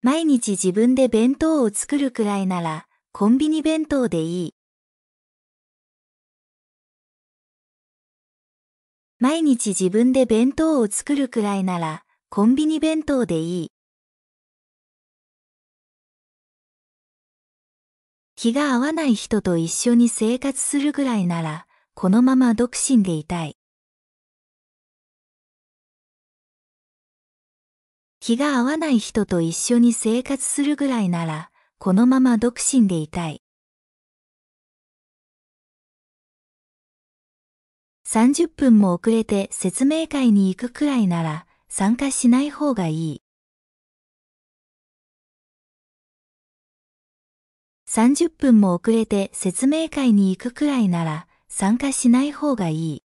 毎日自分で弁当を作るくらいなら、コンビニ弁当でいい。毎日自分で弁当を作るくらいなら、コンビニ弁当でいい。気が合わない人と一緒に生活するぐらいなら、このまま独身でいたい。気が合わない人と一緒に生活するぐらいなら、このまま独身でいたい。30分も遅れて説明会に行くくらいなら、参加しない方がいい。30分も遅れて説明会に行くくらいなら参加しない方がいい。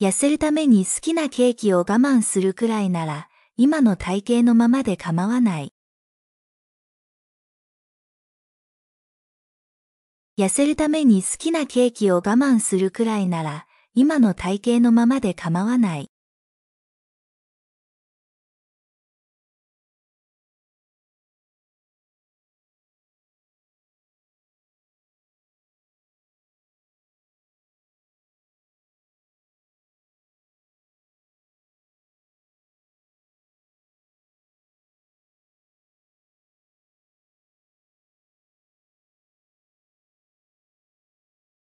痩せるために好きなケーキを我慢するくらいなら、今の体型のままで構わない。痩せるために好きなケーキを我慢するくらいなら、今の体型のままで構わない。